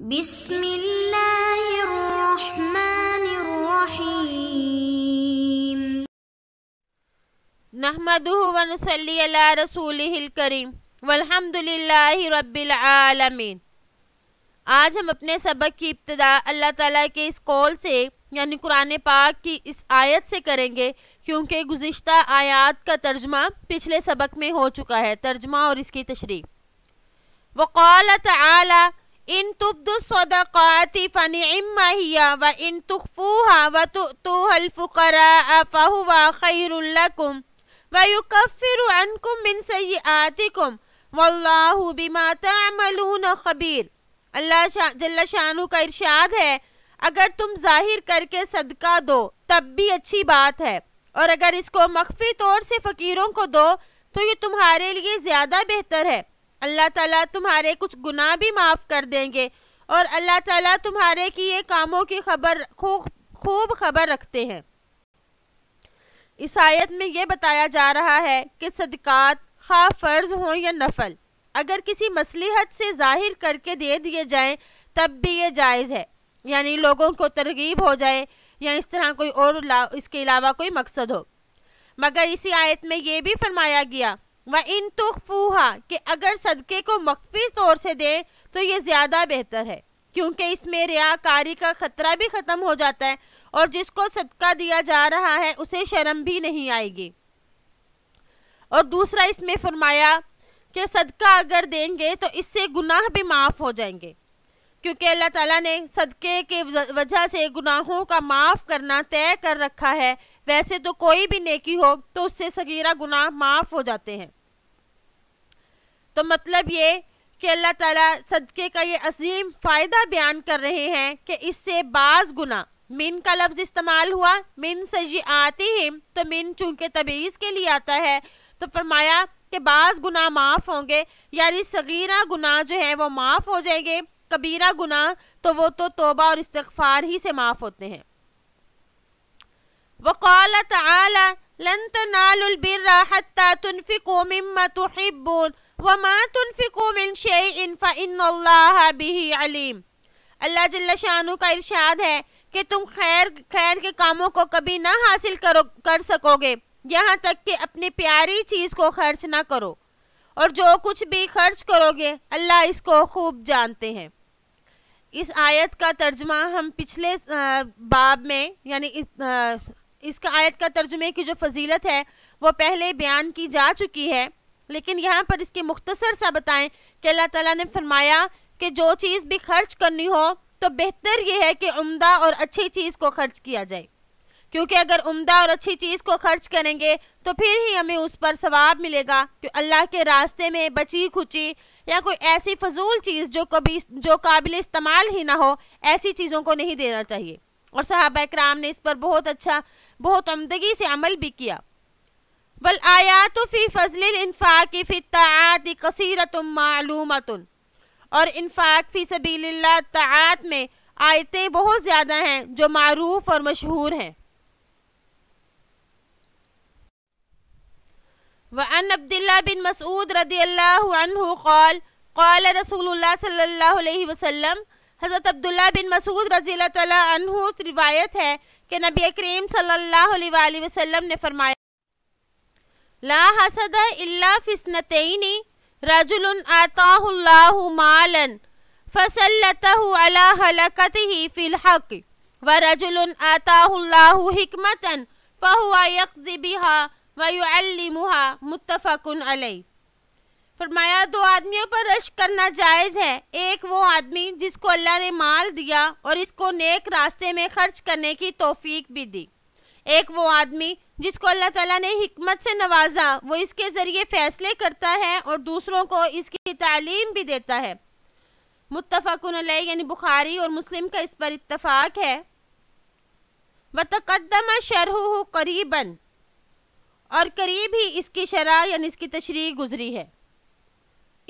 बिस्मिल्लाहिर्रहमानिर्रहीम नहमदुहु व आज हम अपने सबक की इब्तदा अल्लाह ताला के इस कॉल से यानी कुरान पाक की इस आयत से करेंगे क्योंकि गुज्त आयात का तर्जमा पिछले सबक में हो चुका है तर्जमा और इसकी तशरी वक़ाल तला इन तुबदुसदाति अल्लाह जल्ला शाहू का इरशाद है अगर तुम जाहिर करके सदका दो तब भी अच्छी बात है और अगर इसको मख्फी तौर से फ़कीरों को दो तो ये तुम्हारे लिए ज़्यादा बेहतर है अल्लाह ताला तुम्हारे कुछ गुनाह भी माफ़ कर देंगे और अल्लाह ताला तुम्हारे किए कामों की खबर खूब खूब खबर रखते हैं इस आयत में यह बताया जा रहा है कि सदक़ात खा फ़र्ज़ हों या नफल अगर किसी मसलहत से ज़ाहिर करके दे दिए जाएं तब भी ये जायज़ है यानी लोगों को तरगीब हो जाए या इस तरह कोई और इसके अलावा कोई मकसद हो मगर इसी आयत में ये भी फरमाया गया व इन तुखा कि अगर सदक़े को मकफी तौर से दें तो ये ज़्यादा बेहतर है क्योंकि इसमें रियाकारी का ख़तरा भी ख़त्म हो जाता है और जिसको सदका दिया जा रहा है उसे शर्म भी नहीं आएगी और दूसरा इसमें फरमाया कि सदका अगर देंगे तो इससे गुनाह भी माफ़ हो जाएंगे क्योंकि अल्लाह ताला ने सदक़े के वजह से गुनाहों का माफ़ करना तय कर रखा है वैसे तो कोई भी नेकी हो तो उससे सगीरा गुनाह माफ़ हो जाते हैं तो मतलब ये कि अल्लाह ताला सदक़े का ये अजीम फ़ायदा बयान कर रहे हैं कि इससे बाज़ गुना मिन का लफ्ज़ इस्तेमाल हुआ मिन सजी आती हिम तो मिन चूंकि तबीज़ के लिए आता है तो फरमाया कि बाज़ गुनाह माफ़ होंगे यानी सगीरा गुनाह जो है वो माफ़ हो जाएंगे कबीरा गुना तो वो तो तोबा और इस्तफार ही से माफ़ होते हैं वकौल तला लन तनालबिरफ़िको मम्मा तहिब्बुन वमा तुनफ़िको मिन शैइन अल्लाह जल्ला शानु का इरशाद है कि तुम खैर खैर के कामों को कभी ना हासिल करो कर सकोगे यहाँ तक कि अपनी प्यारी चीज़ को खर्च ना करो और जो कुछ भी खर्च करोगे अल्लाह इसको खूब जानते हैं इस आयत का तर्जमा हम पिछले बाब में यानी इस इसका आयत का तर्जुमे की जो फजीलत है वो पहले बयान की जा चुकी है लेकिन यहाँ पर इसके मुख्तसर सा बताएं कि अल्लाह ताला ने फरमाया कि जो चीज़ भी खर्च करनी हो तो बेहतर ये है कि उम्दा और अच्छी चीज़ को खर्च किया जाए क्योंकि अगर उम्दा और अच्छी चीज़ को खर्च करेंगे तो फिर ही हमें उस पर सवाब मिलेगा कि अल्लाह के रास्ते में बची खुची या कोई ऐसी फजूल चीज़ जो कभी जो काबिल इस्तेमाल ही ना हो ऐसी चीज़ों को नहीं देना चाहिए और साहब कराम ने इस पर बहुत अच्छा बहुत आमदगी से अमल भी किया वल आयात फ़ी फजल फ़ितात कसरत मालूम और इनफाक फ़ी सबील तात में आयतें बहुत ज़्यादा हैं जो मरूफ़ और मशहूर हैं वअन अब्दुल्ला बिन मसूद रदी अल्लाह कौल कौल रसूल सल्ला वसम हज़रत अब्दुल्ला बिन मसूद रजी अल्लाह रिवायत है कि नबी करीम सल्ला वसम ने फरमाया ला हसद इल्ला फिसनतैनी रजुल आताहुल्लाहु मालन फसल्लतहु अला हलकतिही फिल हक व रजुल आताहुल्लाहु हिकमतन फहुआ यकज़ी बिहा वयुअलीमुहा मुतफ़न अलई फरमाया दो आदमियों पर रश करना जायज़ है एक वो आदमी जिसको अल्लाह ने माल दिया और इसको नेक रास्ते में खर्च करने की तोफ़ी भी दी एक वो आदमी जिसको अल्लाह ताला ने हिकमत से नवाजा वो इसके ज़रिए फ़ैसले करता है और दूसरों को इसकी तालीम भी देता है मुतफ़न यानी बुखारी और मुस्लिम का इस पर इतफ़ाक़ है व तकदम शरह करीबन और करीब ही इसकी शरह यानी इसकी तशरी गुजरी है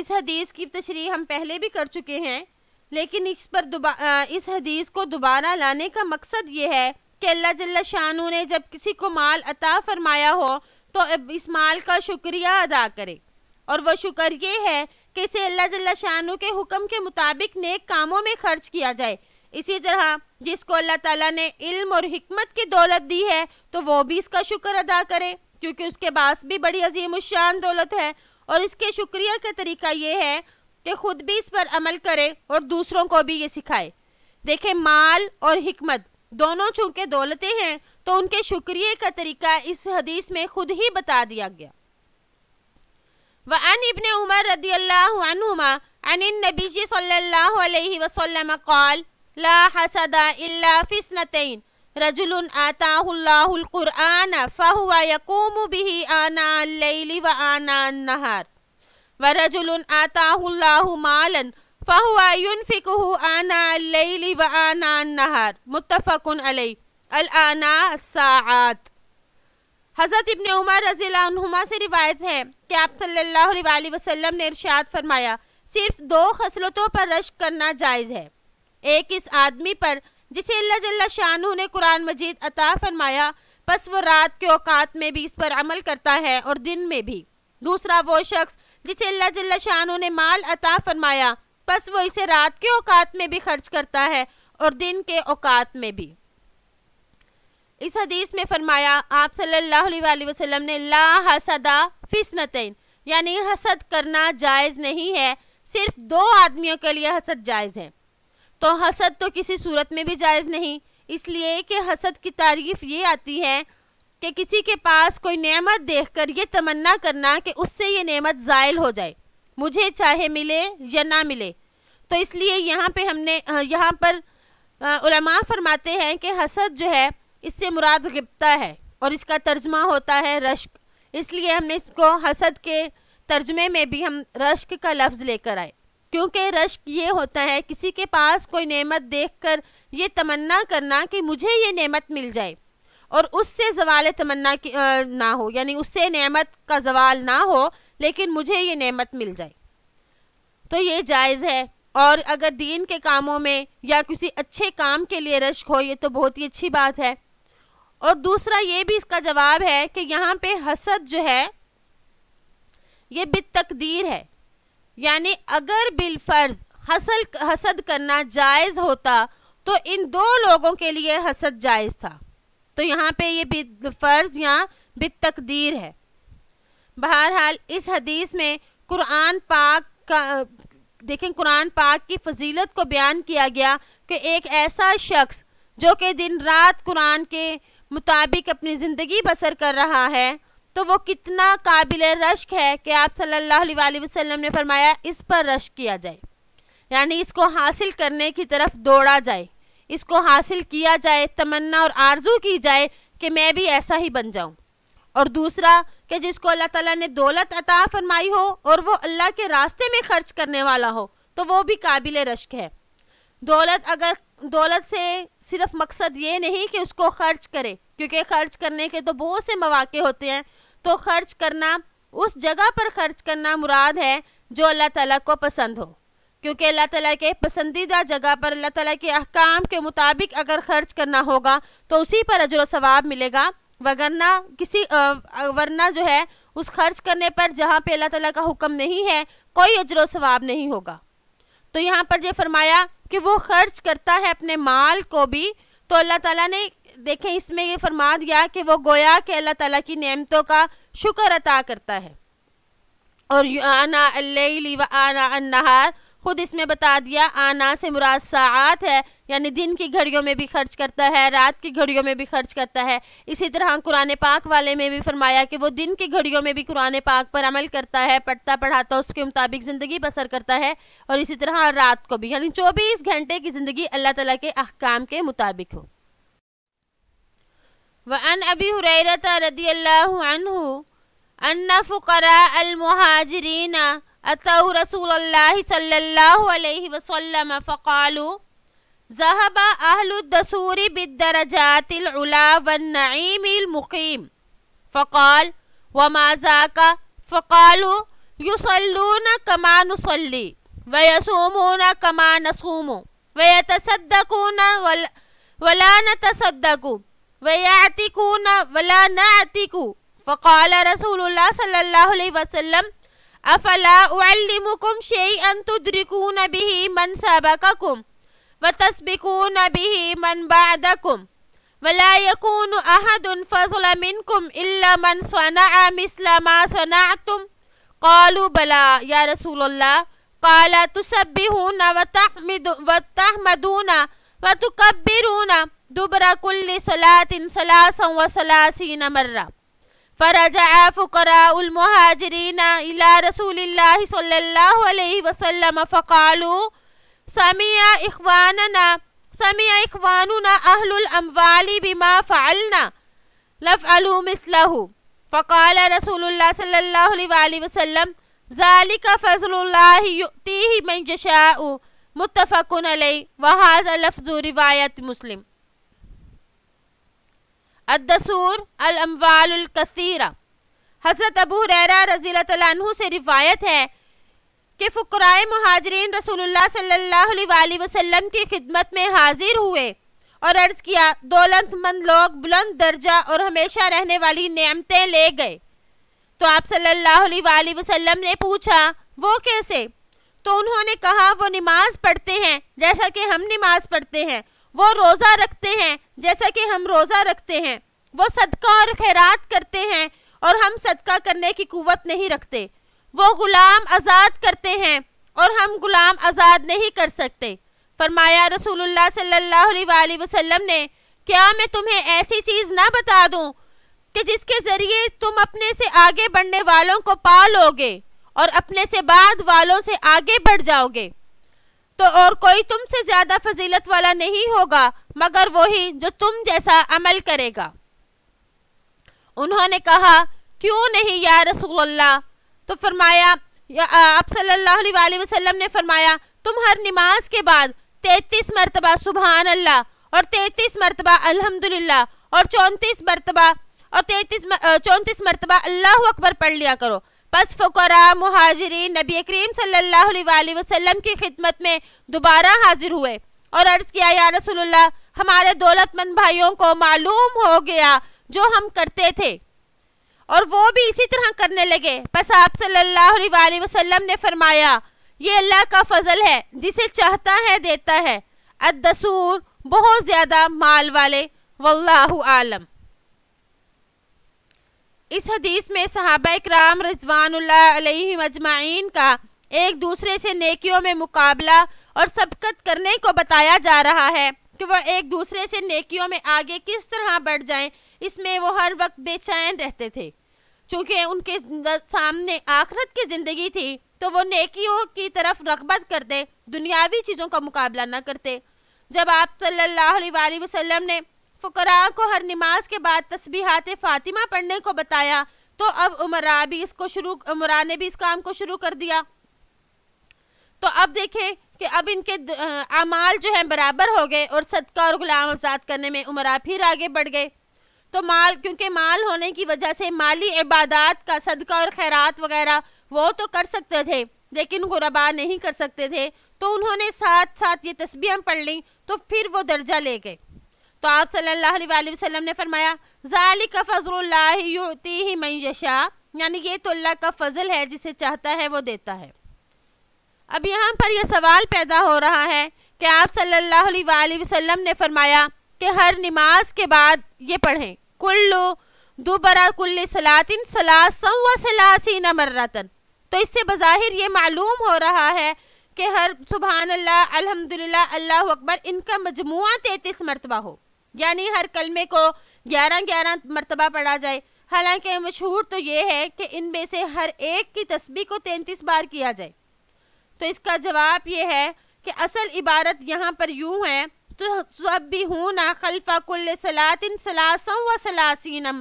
इस हदीस की तशरी हम पहले भी कर चुके हैं लेकिन इस पर दुबा इस हदीस को दोबारा लाने का मकसद ये है कि अल्लाह जल्ला शानू ने जब किसी को माल अता फरमाया हो तो इस माल का शुक्रिया अदा करे और वह शुक्र ये है कि इसे अल्लाह जल्ला शानू के हुक्म के मुताबिक नेक कामों में खर्च किया जाए इसी तरह जिसको अल्लाह ताला ने इल्म और हमत की दौलत दी है तो वो भी इसका शुक्र अदा करे क्योंकि उसके पास भी बड़ी अजीम शान दौलत है और इसके शुक्रिया का तरीका ये है कि ख़ुद भी इस पर अमल करे और दूसरों को भी ये सिखाए देखें माल और हमत दोनों चूँकि दौलतें हैं तो उनके शुक्रिया का तरीका इस हदीस में खुद ही बता दिया गया व अन इबन उमर रदी अल्लाहुमा अन नबीजी सल्ला वसलम कौल ला हसदा इल्ला फिसनतैन रजुल आताहुल्लाहुलकुरान फ़हुआ यकूम बिही आना लैली व आना नहार व रजुल आताहुल्लाहु मालन फ़हुआ युनफिक आना लैली व आना नहार मुतफ़क़ुन अलई अलाना सात हज़रत इबन उमर रज़ीमा से रिवायत है कि आप सल्लल्लाहु अलैहि वसल्लम ने इरशाद फरमाया सिर्फ दो खसलतों पर रश्क करना जायज़ है एक इस आदमी पर जिसे अल्लाह जल्ला शाह ने कुरान मजीद अता फरमाया बस वो रात के अवकात में भी इस पर अमल करता है और दिन में भी दूसरा वो शख्स जिसे अल्लाह जल्ला शाह ने माल अता फरमाया बस वो इसे रात के अवकात में भी खर्च करता है और दिन के अवकात में भी इस हदीस में फरमाया आप सल्लल्लाहु अलैहि वसल्लम ने ला हसदा फिसनतैन यानी हसद करना जायज़ नहीं है सिर्फ दो आदमियों के लिए हसद जायज़ है तो हसद तो किसी सूरत में भी जायज़ नहीं इसलिए कि हसद की तारीफ ये आती है कि किसी के पास कोई नेमत देखकर ये तमन्ना करना कि उससे ये नेमत ज़ायल हो जाए मुझे चाहे मिले या ना मिले तो इसलिए यहाँ पे हमने यहाँ पर उलमा फरमाते हैं कि हसद जो है इससे मुराद गिप्ता है और इसका तर्जमा होता है रश्क इसलिए हमने इसको हसद के तर्जमे में भी हम रश्क का लफ्ज़ लेकर आए क्योंकि रश्क ये होता है किसी के पास कोई नेमत देखकर ये तमन्ना करना कि मुझे ये नेमत मिल जाए और उससे जवाल तमन्ना की आ, ना हो यानी उससे नेमत का जवाल ना हो लेकिन मुझे ये नेमत मिल जाए तो ये जायज़ है और अगर दीन के कामों में या किसी अच्छे काम के लिए रश्क हो ये तो बहुत ही अच्छी बात है और दूसरा ये भी इसका जवाब है कि यहाँ पे हसद जो है ये तकदीर है यानी अगर बिलफर्ज हसल हसद करना जायज़ होता तो इन दो लोगों के लिए हसद जायज़ था तो यहाँ पे ये बिलफर्ज यहाँ बित तकदीर है बहरहाल इस हदीस में कुरान पाक का देखें कुरान पाक की फजीलत को बयान किया गया कि एक ऐसा शख्स जो कि दिन रात कुरान के मुताबिक अपनी ज़िंदगी बसर कर रहा है तो वो कितना काबिल रश्क है कि आप सल्लल्लाहु अलैहि वसल्लम ने फरमाया इस पर रश्क किया जाए यानी इसको हासिल करने की तरफ दौड़ा जाए इसको हासिल किया जाए तमन्ना और आरजू की जाए कि मैं भी ऐसा ही बन जाऊँ और दूसरा कि जिसको अल्लाह ताला ने दौलत अता फरमाई हो और वो अल्लाह के रास्ते में खर्च करने वाला हो तो वो भी काबिल रश्क है दौलत अगर दौलत से सिर्फ मकसद ये नहीं कि उसको खर्च करे क्योंकि खर्च करने के तो बहुत से मौाक़े होते हैं तो खर्च करना उस जगह पर खर्च करना मुराद है जो अल्लाह ताला को पसंद हो क्योंकि अल्लाह ताला के पसंदीदा जगह पर अल्लाह ताला के अहकाम के मुताबिक अगर खर्च करना होगा तो उसी पर अजर सवाब मिलेगा वगरना किसी वरना जो है उस खर्च करने पर जहाँ पे अल्लाह ताला का हुक्म नहीं है कोई अजर सवाब नहीं होगा तो यहाँ पर यह फरमाया कि वो खर्च करता है अपने माल को भी तो अल्लाह ताला ने देखें इसमें ये फरमा दिया कि वो गोया के अल्लाह ताला की नेमतों का शुक्र अता करता है और आना व आना अन्नहार खुद इसमें बता दिया आना से मुराद सात है यानी दिन की घड़ियों में भी खर्च करता है रात की घड़ियों में भी खर्च करता है इसी तरह कुरान पाक वाले में भी फरमाया कि वो दिन की घड़ियों में भी कुरान पाक पर अमल करता है पढ़ता पढ़ाता उसके मुताबिक ज़िंदगी बसर करता है और इसी तरह रात को भी यानी चौबीस घंटे की ज़िंदगी अल्लाह तला के अहकाम के मुताबिक हो وعن أبي هريرة رضي الله عنه أن فقراء المهاجرين أتوا رسول الله صلى الله عليه وسلم فقالوا ذهب أهل الدسور بالدرجات العلا والنعيم المقيم فقال وما ذاك فقالوا يصلون كما نصلي ويصومون كما نصوم ويتصدقون ولا, نتصدق ويعتكون ولا نعتك فقال رسول الله صلى الله عليه وسلم أفلا أعلمكم شيئا تدركون به من سبقكم وتسبقون به من بعدكم ولا يكون أحد فضل منكم إلا من صنع مثل ما صنعتم قالوا بلى يا رسول الله قال تسبحون وتحمدون وتكبرون दुबरा कुल्ल सलातिन सलासम व सलासीन मर्रा फ़रजा फ़ुकरामहाजरीन इला रसूल वसलम फ़ालू समिया इखवानना समिया इखवानुना अहलमवाली बिमा फ़ालना लफ़लू मिसलहू फ़काल रसूल सल्ला वसलम ज़ालिक फ़जल्लातीही मनजशा मुतफ़न वहाज़ लफ्ज़ रिवायत मुस्लिम अदसूर अलमवालकसीरा हज़रत अबू हुररा रज़ी से रिवायत है कि फ़ुकराए महाजरीन रसूल सल्लल्लाहु की खिदमत में हाजिर हुए और अर्ज़ किया दौलतमंद लोग बुलंद दर्जा और हमेशा रहने वाली नियमतें ले गए तो आप सल्ला वसम ने पूछा वो कैसे तो उन्होंने कहा वो नमाज़ पढ़ते हैं जैसा कि हम नमाज़ पढ़ते हैं वो रोज़ा रखते हैं जैसा कि हम रोज़ा रखते हैं वो सदका और खैरात करते हैं और हम सदका करने की कुवत नहीं रखते वो ग़ुलाम आज़ाद करते हैं और हम ग़ुलाम आज़ाद नहीं कर सकते फरमाया रसूलुल्लाह सल्लल्लाहु अलैहि वसल्लम ने क्या मैं तुम्हें ऐसी चीज़ ना बता दूँ कि जिसके ज़रिए तुम अपने से आगे बढ़ने वालों को पा लोगे और अपने से बाद वालों से आगे बढ़ जाओगे तो और कोई तुमसे ज्यादा फजीलत वाला नहीं होगा मगर वही जो तुम जैसा अमल करेगा उन्होंने कहा क्यों नहीं या रसूलुल्लाह तो फरमाया आप सल्लल्लाहु अलैहि वसल्लम ने फरमाया तुम हर नमाज के बाद तैतीस मरतबा सुबहान अल्लाह और तैतीस मरतबा अल्हम्दुलिल्लाह और चौंतीस मरतबा और तैतीस चौंतीस मरतबा अल्लाह अकबर पढ़ लिया करो पस फ़करा महाजरीन नबी करीम सल्लल्लाहु अलैहि वसल्लम की खिदमत में दोबारा हाजिर हुए और अर्ज़ किया या रसोल्ला हमारे दौलतमंद भाइयों को मालूम हो गया जो हम करते थे और वो भी इसी तरह करने लगे बस आप सल्ला वसलम ने फरमाया ये अल्लाह का फजल है जिसे चाहता है देता है अदसूर बहुत ज़्यादा माल वाले वल्लाहु आलम इस हदीस में सहाबा कराम रजवान अजमाइन का एक दूसरे से नेकियों में मुकाबला और सबकत करने को बताया जा रहा है कि वह एक दूसरे से नेकियों में आगे किस तरह बढ़ जाएं इसमें वो हर वक्त बेचैन रहते थे चूँकि उनके सामने आखरत की ज़िंदगी थी तो वो नेकियों की तरफ रगबत करते दुनियावी चीज़ों का मुकाबला ना करते जब आप सल्ला अलैहि ने फकरा को हर नमाज के बाद तस्बीहात फ़ातिमा पढ़ने को बताया तो अब उमरा भी इसको शुरू उमरा ने भी इस काम को शुरू कर दिया तो अब देखें कि अब इनके अमाल जो हैं बराबर हो गए और सदका और गुलाम आज़ाद करने में उमरा फिर आगे बढ़ गए तो माल क्योंकि माल होने की वजह से माली इबादत का सदका और खैरात वगैरह वो तो कर सकते थे लेकिन गुरबा नहीं कर सकते थे तो उन्होंने साथ साथ ये तस्बियाँ पढ़ ली तो फिर वो दर्जा ले गए तो आप सल्लल्लाहु अलैहि वसल्लम ने फरमाया ज़ालिक ही मैशा यानी ये तो अल्लाह का फजल है जिसे चाहता है वो देता है अब यहाँ पर यह सवाल पैदा हो रहा है कि आप सल्लल्लाहु अलैहि वसल्लम ने फरमाया कि हर नमाज के बाद ये पढ़ें कुल्लु दोबरा कुल्ल सलातिन सलासी न मर्रतन तो इससे बज़ाहिर ये मालूम हो रहा है कि हर सुबहान अल्लाह अल्हम्दुलिल्लाह अल्लाह अकबर इनका मजमू तैतीस मरतबा हो यानी हर कलमे को ग्यारह ग्यारह मरतबा पढ़ा जाए हालांकि मशहूर तो ये है कि इनमें से हर एक की तस्बी को तैंतीस बार किया जाए तो इसका जवाब यह है कि असल इबारत यहाँ पर यूँ है तो सब भी हूँ ना खलफा कुल सलातिन सलासों व सलासिन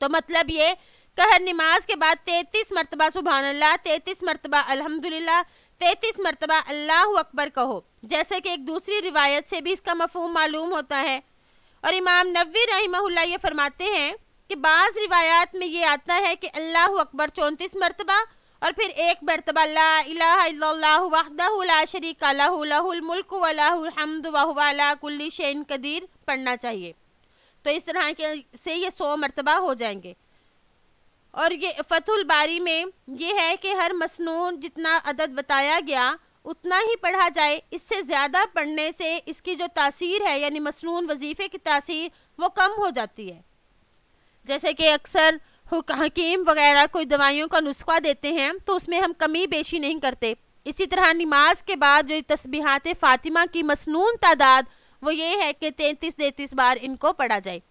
तो मतलब ये कहर नमाज के बाद तैतीस मरतबा सुबहानल्ला तैतीस मरतबा अलहमदिल्ला तैतीस मरतबा अल्लाह अकबर कहो जैसे कि एक दूसरी रिवायत से भी इसका मफहम मालूम होता है और इमाम नबी रही ये फरमाते हैं कि बाज़ रिवायात में ये आता है कि अल्लाह अकबर चौंतीस मरतबा और फिर एक मरतबा ला शरीक मुल्क कदीर पढ़ना चाहिए तो इस तरह के से ये सौ मरतबा हो जाएंगे और ये फतुल बारी में ये है कि हर मसनून जितना अदद बताया गया उतना ही पढ़ा जाए इससे ज़्यादा पढ़ने से इसकी जो तासीर है यानी मसनून वजीफ़े की तासीर वो कम हो जाती है जैसे कि अक्सर हकीम वगैरह कोई दवाइयों का नुस्खा देते हैं तो उसमें हम कमी बेशी नहीं करते इसी तरह नमाज के बाद जो तस्बीहात फ़ातिमा की मसनून तादाद वो ये है कि तैंतीस तैंतीस बार इनको पढ़ा जाए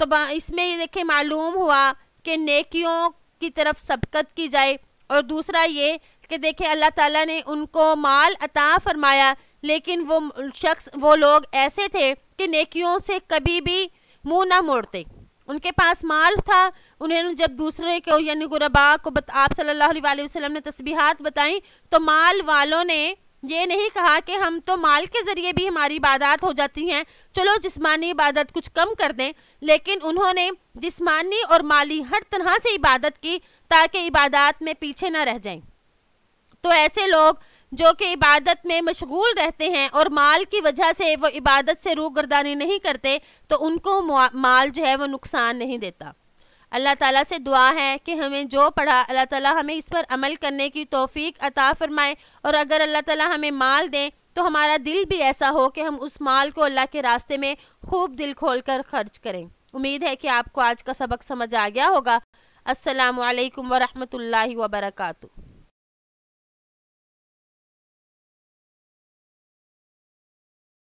तो इसमें ये देखें मालूम हुआ कि नेकियों की तरफ सबकत की जाए और दूसरा ये कि देखें अल्लाह ताला ने उनको माल अता फरमाया लेकिन वो शख्स वो लोग ऐसे थे कि नेकियों से कभी भी मुंह ना मोड़ते उनके पास माल था उन्हें जब दूसरे को यानी गुरबा को बत, आप सल्लल्लाहु अलैहि वसल्लम ने तस्बीहात बताई तो माल वालों ने ये नहीं कहा कि हम तो माल के ज़रिए भी हमारी इबादत हो जाती हैं चलो जिस्मानी इबादत कुछ कम कर दें लेकिन उन्होंने जिस्मानी और माली हर तरह से इबादत की ताकि इबादत में पीछे ना रह जाएं तो ऐसे लोग जो कि इबादत में मशगूल रहते हैं और माल की वजह से वो इबादत से रूह गर्दानी नहीं करते तो उनको माल जो है वो नुकसान नहीं देता अल्लाह ताला से दुआ है कि हमें जो पढ़ा अल्लाह ताला हमें इस पर अमल करने की तोफ़ी अता फ़रमाए और अगर अल्लाह ताला हमें माल दें तो हमारा दिल भी ऐसा हो कि हम उस माल को अल्लाह के रास्ते में खूब दिल खोल कर खर्च करें उम्मीद है कि आपको आज का सबक समझ आ गया होगा असलकम वरहमल वर्का